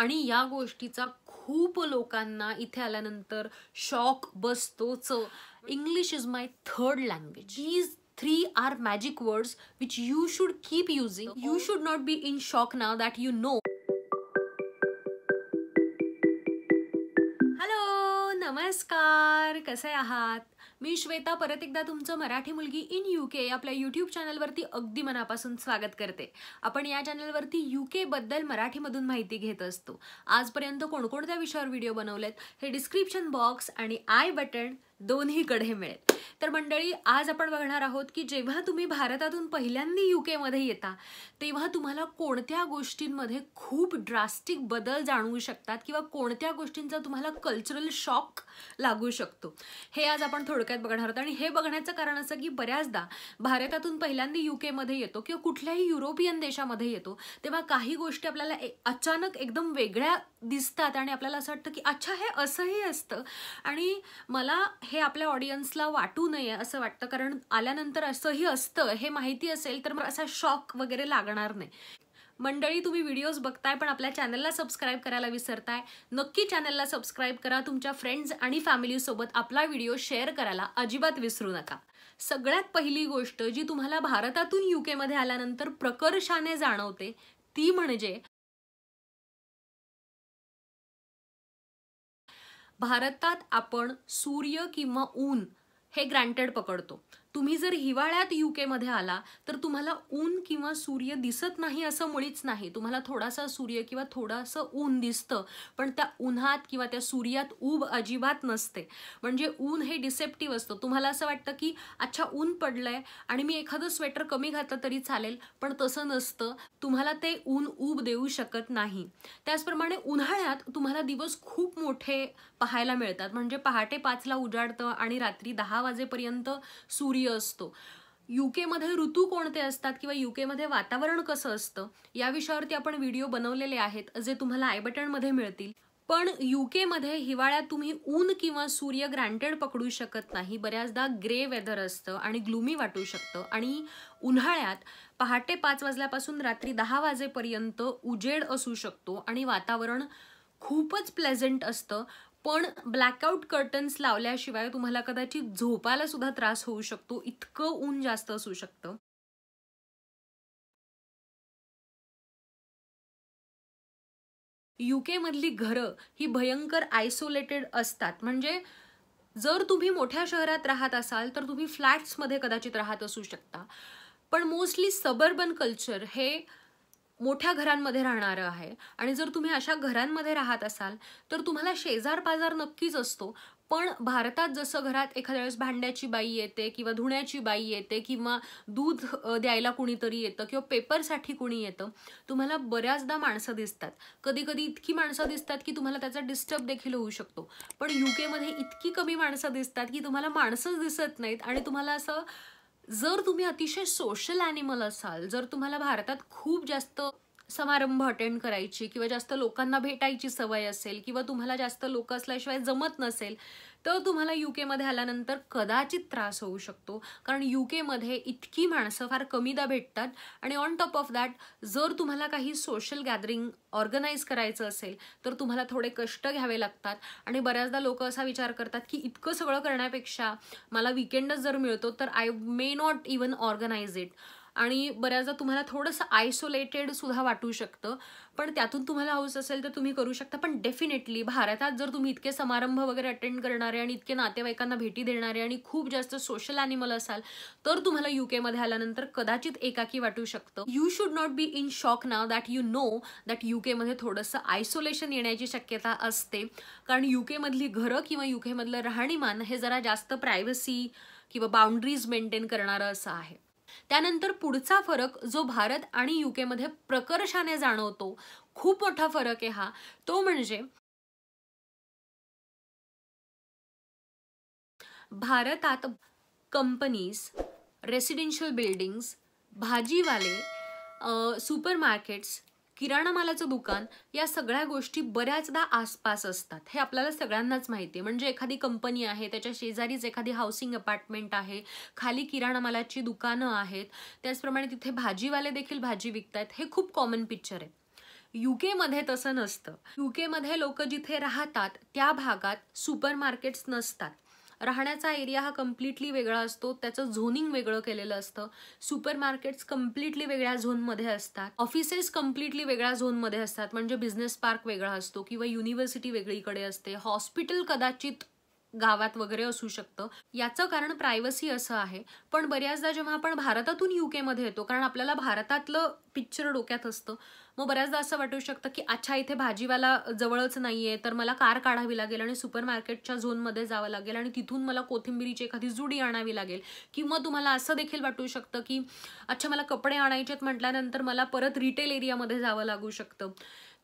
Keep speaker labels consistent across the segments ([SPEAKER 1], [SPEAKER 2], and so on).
[SPEAKER 1] आणि या गोष्टीचा खूप लोकांना इथे आल्यानंतर शॉक बसतोच English is my third language is three are magic words which you should keep using you should not be in shock now that you know hello नमस्कार कसे आहात मी श्वेता परत एकदा तुमचं मराठी मुलगी इन यू के आपल्या यूट्यूब चॅनलवरती अगदी मनापासून स्वागत करते आपण या चॅनलवरती यू केबद्दल मराठीमधून माहिती घेत असतो आजपर्यंत कोणकोणत्या विषयावर व्हिडिओ बनवलेत हे डिस्क्रिप्शन बॉक्स आणि आय बटन दोन्ही दोन्हीकडे मिळेल तर मंडळी आज आपण बघणार आहोत की जेव्हा तुम्ही भारतातून पहिल्यांदा यू केमध्ये येता तेव्हा तुम्हाला कोणत्या गोष्टींमध्ये खूप ड्रास्टिक बदल जाणवू शकतात किंवा कोणत्या गोष्टींचा तुम्हाला कल्चरल शॉक लागू शकतो हे आज आपण थोडक्यात बघणार आहोत आणि हे बघण्याचं कारण असं की बऱ्याचदा भारतातून पहिल्यांदा यू केमध्ये येतो किंवा कुठल्याही युरोपियन देशामध्ये येतो तेव्हा काही गोष्टी आपल्याला अचानक एकदम वेगळ्या दिसतात आणि आपल्याला असं वाटतं की अच्छा हे असंही असतं आणि मला हे आपल्या ऑडियन्सला वाटू नये असं वाटतं कारण आल्यानंतर असंही असतं हे माहिती असेल तर मग असा शॉक वगैरे लागणार नाही मंडळी तुम्ही व्हिडिओज बघताय पण आपल्या चॅनलला सबस्क्राईब करायला विसरताय नक्की चॅनलला सबस्क्राईब करा तुमच्या फ्रेंड्स आणि फॅमिलीसोबत आपला व्हिडिओ शेअर करायला अजिबात विसरू नका सगळ्यात पहिली गोष्ट जी तुम्हाला भारतातून युकेमध्ये आल्यानंतर प्रकर्षाने जाणवते ती म्हणजे भारतात आपण सूर्य किंवा ऊन हे ग्रँटेड पकडतो तुम्ही जर हिवाळ्यात युकेमध्ये आला तर तुम्हाला ऊन किंवा सूर्य दिसत नाही असं मुळीच नाही तुम्हाला थोडासा सूर्य किंवा थोडंसं ऊन दिसतं पण त्या उन्हात किंवा त्या सूर्यात ऊब अजिबात नसते म्हणजे ऊन हे डिसेप्टिव्ह असतं तुम्हाला असं वाटतं की अच्छा ऊन पडलंय आणि मी एखादं स्वेटर कमी घातलं तरी चालेल पण तसं नसतं तुम्हाला ते ऊन ऊब देऊ शकत नाही त्याचप्रमाणे उन्हाळ्यात तुम्हाला दिवस खूप मोठे पाहायला मिळतात म्हणजे पहाटे पाचला उजाडतं आणि रात्री दहा वाजेपर्यंत सूर्य कधी असतो युकेमध्ये ऋतू कोणते असतात किंवा युकेमध्ये वातावरण कसं असतं या विषयावरती आपण व्हिडिओ बनवलेले आहेत जे तुम्हाला आय बटनमध्ये मिळतील पण युकेमध्ये हिवाळ्यात तुम्ही ऊन किंवा सूर्य ग्रँटेड पकडू शकत नाही बऱ्याचदा ग्रे वेदर असतं आणि ग्लुमी वाटू शकतं आणि उन्हाळ्यात पहाटे पाच वाजल्यापासून रात्री दहा वाजेपर्यंत उजेड असू शकतो आणि वातावरण खूपच प्लेझंट असतं पण ब्लॅकआउट कर्टन्स लावल्याशिवाय तुम्हाला कदाचित झोपायला सुद्धा त्रास होऊ शकतो इतकं ऊन जास्त असू शकतं युकेमधली घरं ही भयंकर आयसोलेटेड असतात म्हणजे जर तुम्ही मोठ्या शहरात राहत असाल तर तुम्ही फ्लॅट्समध्ये कदाचित राहत असू शकता पण मोस्टली सबर्बन कल्चर हे मोठ्या घरांमध्ये राहणारं आहे आणि जर तुम्ही अशा घरांमध्ये राहत असाल तर तुम्हाला शेजार पाजार नक्कीच असतो पण भारतात जसं घरात एखाद्या वेळेस भांड्याची बाई येते किंवा धुण्याची बाई येते किंवा दूध द्यायला कुणीतरी येतं किंवा पेपरसाठी कुणी येतं तुम्हाला बऱ्याचदा माणसं दिसतात कधी कधी इतकी माणसं दिसतात की तुम्हाला त्याचा डिस्टर्ब देखील होऊ शकतो पण युकेमध्ये इतकी कमी माणसं दिसतात की तुम्हाला माणसंच दिसत नाहीत आणि तुम्हाला असं जर तुम्ही अतिशय सोशल ॲनिमल असाल जर तुम्हाला भारतात खूप जास्त समारंभ अटेंड करायची किंवा जास्त लोकांना भेटायची सवय असेल किंवा तुम्हाला जास्त लोक असल्याशिवाय जमत नसेल तर तुम्हाला यू केमध्ये आल्यानंतर कदाचित त्रास होऊ शकतो कारण यू केमध्ये इतकी माणसं फार कमीदा भेटतात आणि ऑन टॉप ऑफ दॅट जर तुम्हाला काही सोशल गॅदरिंग ऑर्गनाईज करायचं असेल तर तुम्हाला थोडे कष्ट घ्यावे लागतात आणि बऱ्याचदा लोक असा विचार करतात की इतकं सगळं करण्यापेक्षा मला विकेंडच जर मिळतो तर I may not even organize it आणि बऱ्याचदा तुम्हाला थोडंसं आयसोलेटेड सुद्धा वाटू शकतं पण त्यातून तुम्हाला हौस असेल तर तुम्ही करू शकता पण डेफिनेटली भारतात जर तुम्ही इतके समारंभ वगैरे अटेंड करणारे आणि इतके नातेवाईकांना भेटी देणारे आणि खूप जास्त सोशल ॲनिमल असाल तर तुम्हाला युकेमध्ये आल्यानंतर कदाचित एकाकी वाटू शकतं you should not be in shock ना दॅट यू नो दॅट युकेमध्ये थोडंसं आयसोलेशन येण्याची शक्यता असते कारण युकेमधली घरं किंवा युकेमधलं राहणीमान हे जरा जास्त प्रायव्हसी किंवा बाउंड्रीज मेंटेन करणारं असं आहे त्यानंतर पुढचा फरक जो भारत आणि युकेमध्ये प्रकर्षाने जाणवतो खूप मोठा फरक आहे हा तो म्हणजे भारतात कंपनीज रेसिडेन्शियल बिल्डिंग्स भाजीवाले सुपर मार्केट्स किराणा मालाचं दुकान या सगळ्या गोष्टी बऱ्याचदा आसपास असतात हे आपल्याला सगळ्यांनाच माहिती आहे म्हणजे एखादी कंपनी आहे त्याच्या शेजारीच एखादी हाऊसिंग अपार्टमेंट आहे खाली किराणा मालाची दुकानं आहेत त्याचप्रमाणे तिथे भाजीवाले देखील भाजी विकतायत हे खूप कॉमन पिक्चर आहे मध्ये तसं नसतं युकेमध्ये लोक जिथे राहतात त्या भागात सुपर मार्केट्स नसतात राहण्याचा एरिया हा कम्प्लिटली वेगळा असतो त्याचं झोनिंग वेगळं केलेलं असतं सुपर मार्केट्स कम्प्लिटली वेगळ्या झोनमध्ये असतात ऑफिसेस कम्प्लिटली वेगळ्या झोनमध्ये असतात म्हणजे बिझनेस पार्क वेगळा असतो किंवा युनिव्हर्सिटी वेगळीकडे असते हॉस्पिटल कदाचित गावात वगैरे असू शकतं याचं कारण प्रायव्हसी असं आहे पण बऱ्याचदा जेव्हा आपण भारतातून यू केमध्ये येतो कारण आपल्याला भारतातलं पिक्चर डोक्यात असतं मग बऱ्याचदा असं वाटू शकतं की अच्छा इथे भाजीवाला जवळच नाही आहे तर मला कार काढावी लागेल आणि सुपर मार्केटच्या झोनमध्ये जावं लागेल आणि तिथून मला कोथिंबिरीची एखादी जुडी आणावी लागेल किंवा तुम्हाला असं देखील वाटू शकतं की अच्छा मला कपडे आणायचेत म्हटल्यानंतर मला परत रिटेल एरियामध्ये जावं लागू शकतं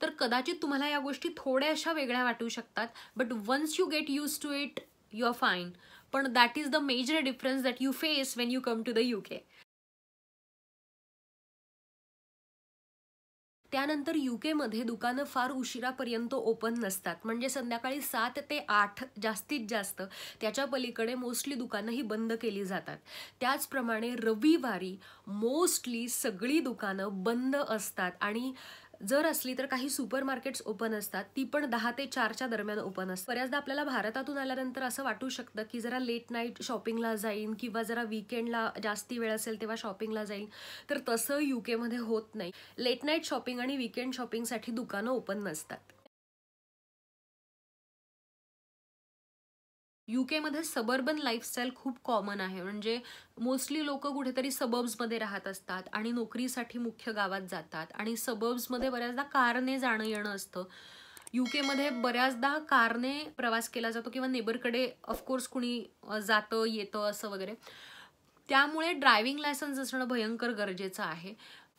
[SPEAKER 1] तर कदाचित तुम्हाला या गोष्टी थोड्याशा वेगळ्या वाटू शकतात but once you get used to it you are fine पण that is the major difference that you face when you come to the UK त्यानंतर यू केमध्ये दुकानं फार उशिरापर्यंत ओपन नसतात म्हणजे संध्याकाळी सात ते आठ जास्तीत जास्त त्याच्या पलीकडे मोस्टली दुकानं ही बंद केली जातात त्याचप्रमाणे रविवारी मोस्टली सगळी दुकानं बंद असतात आणि जर असली तर काही सुपर मार्केट्स ओपन असतात ती पण दहा ते चारच्या दरम्यान ओपन असतात बऱ्याचदा आपल्याला भारतातून आल्यानंतर असं वाटू शकतं की जरा लेट नाईट शॉपिंगला जाईल किंवा जरा विकेंडला जास्ती वेळ असेल तेव्हा शॉपिंगला जाईल तर तसं युकेमध्ये होत नाही लेट नाईट शॉपिंग आणि विकेंड शॉपिंगसाठी दुकानं ओपन नसतात
[SPEAKER 2] यू केमध्ये सबर्बन
[SPEAKER 1] लाईफस्टाईल खूप कॉमन आहे म्हणजे मोस्टली लोक कुठेतरी सबर्ब्समध्ये राहत असतात आणि नोकरीसाठी मुख्य गावात जातात आणि सबर्ब्समध्ये बऱ्याचदा कारने जाणं येणं असतं यू केमध्ये बऱ्याचदा कारने प्रवास केला जातो किंवा नेबरकडे ऑफकोर्स कुणी जातं येतं असं वगैरे त्यामुळे ड्रायव्हिंग लायसन्स असणं भयंकर गरजेचं आहे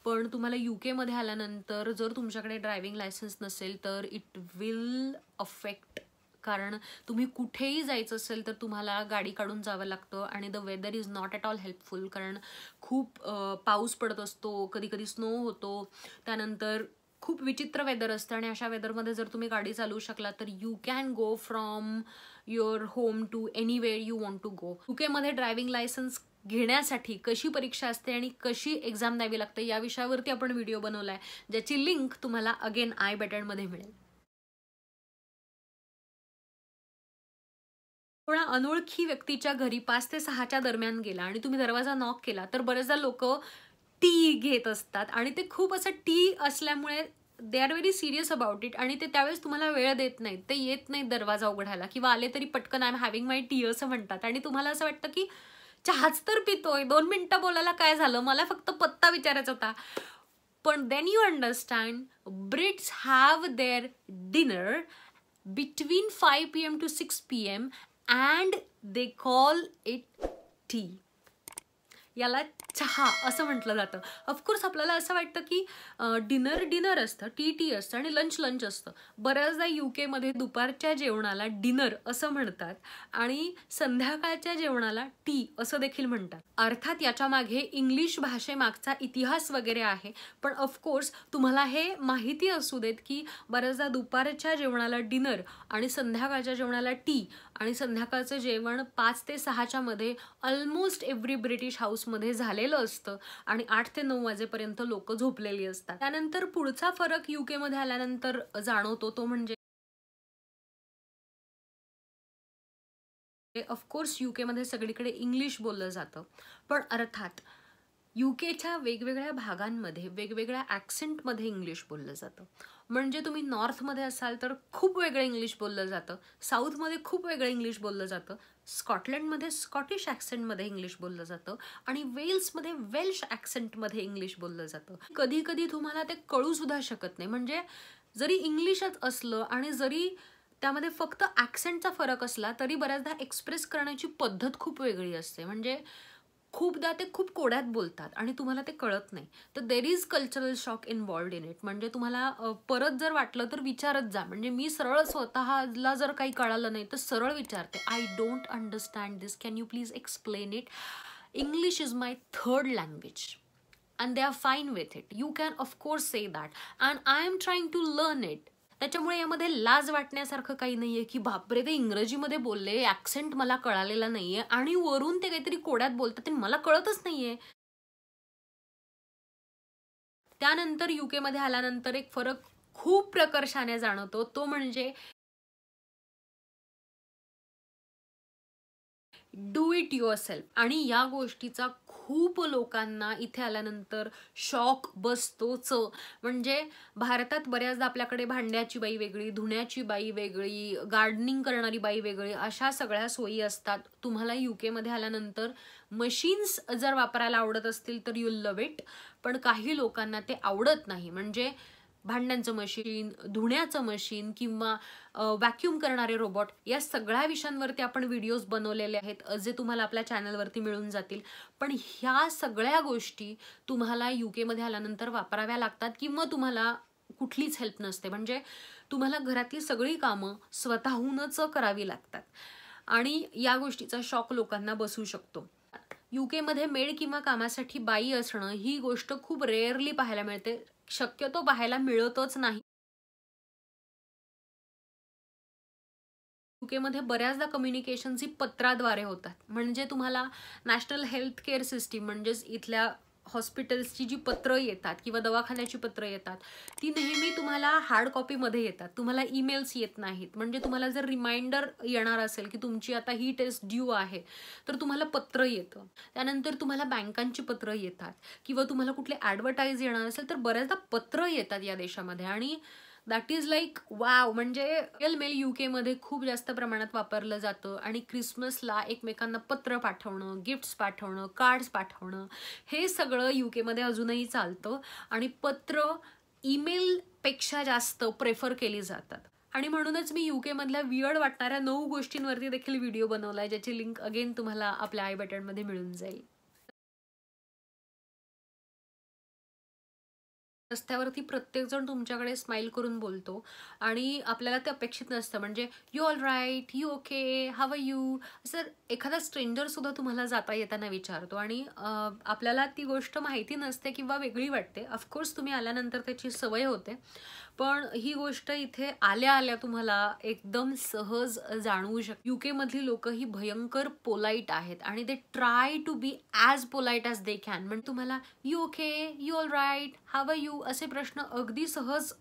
[SPEAKER 1] पण तुम्हाला यू केमध्ये आल्यानंतर जर तुमच्याकडे ड्रायव्हिंग लायसन्स नसेल तर इट विल अफेक्ट कारण तुम्ही कुठेही जायचं असेल तर तुम्हाला गाडी काढून जावं लागतं आणि the weather is not at all helpful कारण खूप पाऊस पडत असतो कधी कधी स्नो होतो त्यानंतर खूप विचित्र वेदर असतं आणि अशा वेदरमध्ये जर तुम्ही गाडी चालवू शकला तर you can go from your home to anywhere you want to go युकेमध्ये ड्रायव्हिंग लायसन्स घेण्यासाठी कशी परीक्षा असते आणि कशी एक्झाम द्यावी लागते या विषयावरती आपण व्हिडिओ बनवला आहे ज्याची लिंक तुम्हाला अगेन आय बटनमध्ये मिळेल
[SPEAKER 2] कोणा अनोळखी
[SPEAKER 1] व्यक्तीच्या घरी पाच ते सहाच्या दरम्यान गेला आणि तुम्ही दरवाजा नॉक केला तर बरेचदा लोक टी घेत असतात आणि ते खूप असं टी असल्यामुळे they are very serious about it आणि ते त्यावेळेस तुम्हाला वेळ देत नाहीत ते येत नाहीत दरवाजा उघडायला किंवा आले तरी पटकन I am having my tea असं म्हणतात आणि तुम्हाला असं वाटतं की चहाच तर पितोय दोन मिनटं बोलायला काय झालं मला फक्त पत्ता विचारायचा होता पण then you understand Brits have their dinner between five P M to six P M and they call it tea याला चहा असं म्हटलं जातं ऑफकोर्स आपल्याला असं वाटतं की डिनर डिनर असतं टी टी असतं आणि लंच लंच असतं बऱ्याचदा यू केमध्ये दुपारच्या जेवणाला डिनर असं म्हणतात आणि संध्याकाळच्या जेवणाला टी असं देखील म्हणतात अर्थात याच्या मागे इंग्लिश भाषेमागचा इतिहास वगैरे आहे पण ऑफकोर्स तुम्हाला हे माहिती असू देत की बऱ्याचदा दुपारच्या जेवणाला डिनर आणि संध्याकाळच्या जेवणाला टी आणि संध्याकाळचं जेवण पाच ते सहाच्या मध्ये ऑलमोस्ट एव्हरी ब्रिटिश हाऊसमध्ये झालेलं असतं आणि आठ ते नऊ वाजेपर्यंत लोक झोपलेली असतात त्यानंतर पुढचा फरक मध्ये आल्यानंतर जाणवतो
[SPEAKER 2] तो म्हणजे ऑफकोर्स
[SPEAKER 1] मध्ये सगळीकडे इंग्लिश बोललं जातं पण अर्थात युकेच्या वेगवेगळ्या भागांमध्ये वेगवेगळ्या ॲक्सेंटमध्ये इंग्लिश बोललं जातं म्हणजे तुम्ही नॉर्थमध्ये असाल तर खूप वेगळं इंग्लिश बोललं जातं साऊथमध्ये खूप वेगळं इंग्लिश बोललं जातं स्कॉटलंडमध्ये स्कॉटिश ॲक्सेंटमध्ये इंग्लिश बोललं जातं आणि वेल्समध्ये वेल्श ॲक्सेंटमध्ये इंग्लिश बोललं जातं कधी कधी तुम्हाला ते कळू सुद्धा शकत नाही म्हणजे जरी इंग्लिशच असलं आणि जरी त्यामध्ये फक्त ॲक्सेंटचा फरक असला तरी बऱ्याचदा एक्सप्रेस करण्याची पद्धत खूप वेगळी असते म्हणजे खूपदा ते खूप कोड्यात बोलतात आणि तुम्हाला ते कळत नाही तर there is cultural shock involved in it म्हणजे तुम्हाला परत जर वाटलं तर विचारत जा म्हणजे मी सरळ स्वतःला जर काही कळालं नाही तर सरळ विचारते I don't understand this can you please explain it English is my third language and they are fine with it you can of course say that and I am trying to learn it त्याच्यामुळे यामध्ये लाज वाटण्यासारखं काही नाहीये की बापरे ते इंग्रजीमध्ये बोलले ऍक्सेंट मला कळालेला नाहीये आणि वरून ते काहीतरी कोड्यात बोलतात ते मला कळतच नाहीये त्यानंतर मध्ये आल्यानंतर एक फरक खूप प्रकर्षाने जाणवतो तो म्हणजे डू इट युअर सेल्फ आणि या गोष्टीचा खूप लोकांना इथे आल्यानंतर शॉक बसतोच म्हणजे भारतात बऱ्याचदा आपल्याकडे भांड्याची बाई वेगळी धुण्याची बाई वेगळी गार्डनिंग करणारी बाई वेगळी अशा सगळ्या सोयी असतात तुम्हाला युकेमध्ये आल्यानंतर मशीन्स जर वापरायला आवडत असतील तर यू लव इट पण काही लोकांना ते आवडत नाही म्हणजे भांड्यांचं मशीन धुण्याचं मशीन किंवा वॅक्यूम करणारे रोबोट या सगळ्या विषयांवरती आपण व्हिडिओज बनवलेले आहेत जे तुम्हाला आपल्या चॅनलवरती मिळून जातील पण ह्या सगळ्या गोष्टी तुम्हाला यू केमध्ये आल्यानंतर वापराव्या लागतात किंवा तुम्हाला कुठलीच हेल्प नसते म्हणजे तुम्हाला घरातली सगळी कामं स्वतःहूनच करावी लागतात आणि या गोष्टीचा शॉक लोकांना बसू शकतो यू केमध्ये मेड किंवा कामासाठी बाई असणं ही गोष्ट खूप रेअरली पाहायला मिळते शक्यतो पाहायला मिळतच नाही मध्ये बऱ्याचदा कम्युनिकेशन ही पत्राद्वारे होतात म्हणजे तुम्हाला नॅशनल हेल्थ केअर सिस्टीम म्हणजेच इथल्या हॉस्पिटल्सची जी पत्र येतात किंवा दवाखान्याची पत्र येतात ती नेहमी तुम्हाला हार्ड कॉपीमध्ये येतात तुम्हाला ईमेल्स येत नाहीत म्हणजे तुम्हाला जर रिमाइंडर येणार असेल की तुमची आता ही टेस्ट ड्यू आहे तर तुम्हाला पत्र येतं त्यानंतर तुम्हाला बँकांची पत्र येतात किंवा तुम्हाला कुठले ॲडव्हर्टाईज येणार असेल तर बऱ्याचदा पत्र येतात या देशामध्ये आणि दॅट इज लाईक वाव म्हणजे रिअल मेल यू केमध्ये खूप जास्त प्रमाणात वापरलं जातं आणि क्रिसमसला एकमेकांना पत्र पाठवणं गिफ्ट्स पाठवणं कार्ड्स पाठवणं हे सगळं यू केमध्ये अजूनही चालतं आणि पत्र ईमेलपेक्षा जास्त प्रेफर केली जातात आणि म्हणूनच मी यू केमधल्या वियर्ड वाटणाऱ्या नऊ गोष्टींवरती देखील व्हिडिओ बनवला आहे ज्याची लिंक अगेन तुम्हाला आपल्या आय बटनमध्ये मिळून जाईल रस्त्यावरती प्रत्येकजण तुमच्याकडे स्माईल करून बोलतो आणि आपल्याला ते अपेक्षित नसतं म्हणजे you all right you okay how you sir एखादा स्ट्रेंजरसुद्धा तुम्हाला जाता येताना विचारतो आणि आपल्याला ती गोष्ट माहिती नसते किंवा वेगळी वाटते ऑफकोर्स तुम्ही आल्यानंतर त्याची सवय होते पण ही गोष्ट इथे आल्या आल्या तुम्हाला एकदम सहज जाणवू शक यू केमधली लोक ही भयंकर पोलाईट आहेत आणि they try to be as polite as they can म्हणजे तुम्हाला you okay you all right how you असे प्रश्न अगदी सहज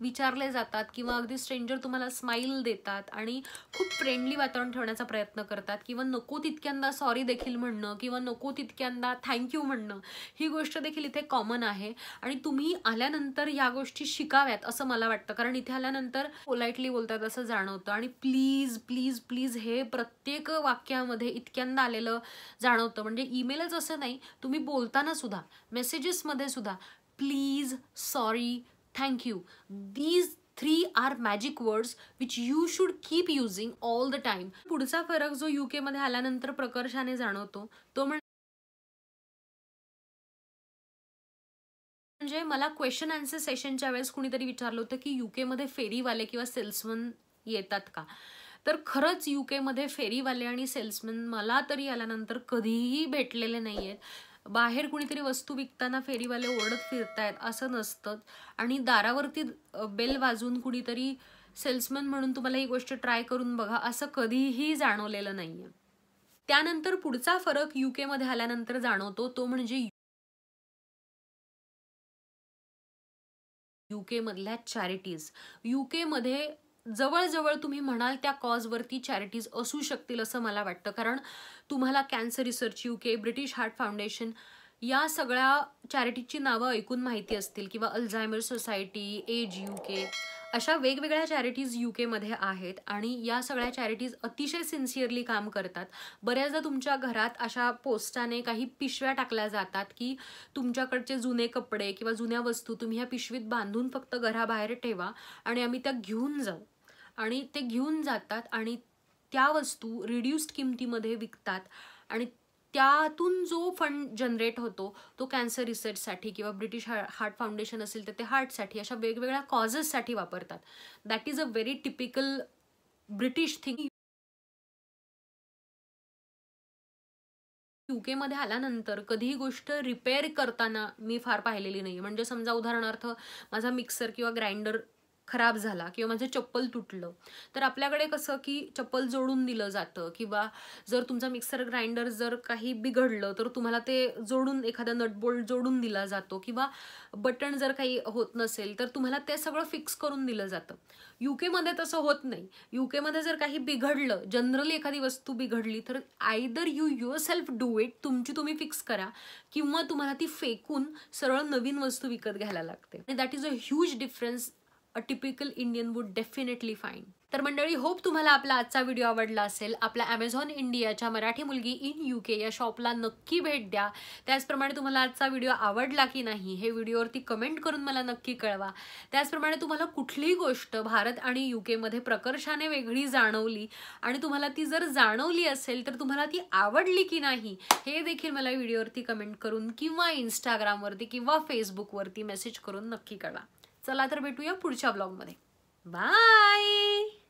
[SPEAKER 1] विचारले जातात किंवा अगदी स्ट्रेंजर तुम्हाला स्माईल देतात आणि खूप फ्रेंडली वातावरण ठेवण्याचा प्रयत्न करतात किंवा नको तितक्यांदा सॉरी देखील म्हणणं किंवा नको तितक्यांदा थँक्यू म्हणणं ही गोष्ट देखील इथे कॉमन आहे आणि तुम्ही आल्यानंतर या गोष्टी शिकाव्यात असं मला वाटतं कारण इथे आल्यानंतर पोलाइटली बोलतात असं जाणवतं आणि प्लीज प्लीज प्लीज हे प्रत्येक वाक्यामध्ये इतक्यांदा आलेलं जाणवतं म्हणजे ईमेलच असं नाही तुम्ही बोलताना सुद्धा मेसेजेसमध्ये सुद्धा please sorry thank you these three are magic words which you should keep using all the time पुढचा फरक जो यू मध्ये आल्यानंतर
[SPEAKER 2] प्रकर्षाने जाणवतो तो
[SPEAKER 1] म्हणजे मला क्वेश्चन आन्सर सेशनच्या वेळेस कुणीतरी विचारलं होतं की यू केमध्ये फेरीवाले किंवा सेल्समन येतात का तर खरंच यू केमध्ये फेरीवाले आणि सेल्समन मला तरी आल्यानंतर कधीही भेटलेले नाही आहेत बाहेर कुणीतरी वस्तू विकताना फेरीवाले ओरडत फिरतायत असं नसतं आणि दारावरती बेल वाजून कुणीतरी सेल्समन म्हणून तुम्हाला ही गोष्ट ट्राय करून बघा असं कधीही जाणवलेलं नाहीये त्यानंतर पुढचा फरक मध्ये आल्यानंतर जाणवतो तो म्हणजे मधल्या चॅरिटीज युकेमध्ये जवळजवळ तुम्ही म्हणाल त्या कॉजवरती चॅरिटीज असू शकतील असं मला वाटतं कारण तुम्हाला Cancer Research UK British Heart Foundation या सगळ्या चॅरिटीची नावं ऐकून माहिती असतील किंवा Alzheimer Society Age UK अशा वेगवेगळ्या चॅरिटीज यू केमध्ये आहेत आणि या सगळ्या चॅरिटीज अतिशय सिन्सिअरली काम करतात बऱ्याचदा तुमच्या घरात अशा पोस्टाने काही पिशव्या टाकल्या जातात की तुमच्याकडचे जुने कपडे किंवा जुन्या वस्तू तुम्ही ह्या पिशवीत बांधून फक्त घराबाहेर ठेवा आणि आम्ही त्या घेऊन जाऊ आणि ते घेऊन जातात आणि त्या वस्तू रिड्यूस्ड किमतीमध्ये विकतात आणि त्यातून जो फंड जनरेट होतो तो कॅन्सर रिसर्चसाठी किंवा ब्रिटिश हार्ट फाउंडेशन असेल तर ते हार्टसाठी अशा वेगवेगळ्या कॉजेससाठी वापरतात that is a very typical British thing युकेमध्ये आल्यानंतर कधीही गोष्ट रिपेअर करताना मी फार पाहिलेली नाही म्हणजे समजा उदाहरणार्थ माझा मिक्सर किंवा ग्राइंडर खराब झाला किंवा माझं चप्पल तुटलं तर आपल्याकडे कसं की चप्पल जोडून दिलं जातं किंवा जर तुमचा मिक्सर ग्राइंडर जर काही बिघडलं तर तुम्हाला ते जोडून एखादा नटबोल्ट जोडून दिला जातो किंवा बटन जर काही होत नसेल तर तुम्हाला ते सगळं फिक्स करून दिलं जातं युकेमध्ये तसं होत नाही युकेमध्ये जर काही बिघडलं जनरली एखादी वस्तू बिघडली तर either you yourself do it तुमची तुम्ही फिक्स करा किंवा तुम्हाला ती फेकून सरळ नवीन वस्तू विकत घ्यायला लागते आणि that is a huge difference a typical Indian would definitely fine तर मंडळी होप तुम्हाला आपला आजचा व्हिडिओ आवडला असेल आपल्या अमेझॉन इंडियाच्या मराठी मुलगी इन यू के या शॉपला नक्की भेट द्या त्याचप्रमाणे तुम्हाला आजचा व्हिडिओ आवडला की नाही हे व्हिडिओवरती कमेंट करून मला नक्की कळवा त्याचप्रमाणे तुम्हाला कुठलीही गोष्ट भारत आणि यू केमध्ये प्रकर्षाने वेगळी जाणवली आणि तुम्हाला ती जर जाणवली असेल तर तुम्हाला ती आवडली की नाही हे देखील मला व्हिडिओवरती कमेंट करून किंवा इंस्टाग्रामवरती किंवा फेसबुकवरती मेसेज करून नक्की कळवा चला तर भेटूया पुढच्या ब्लॉगमध्ये बाय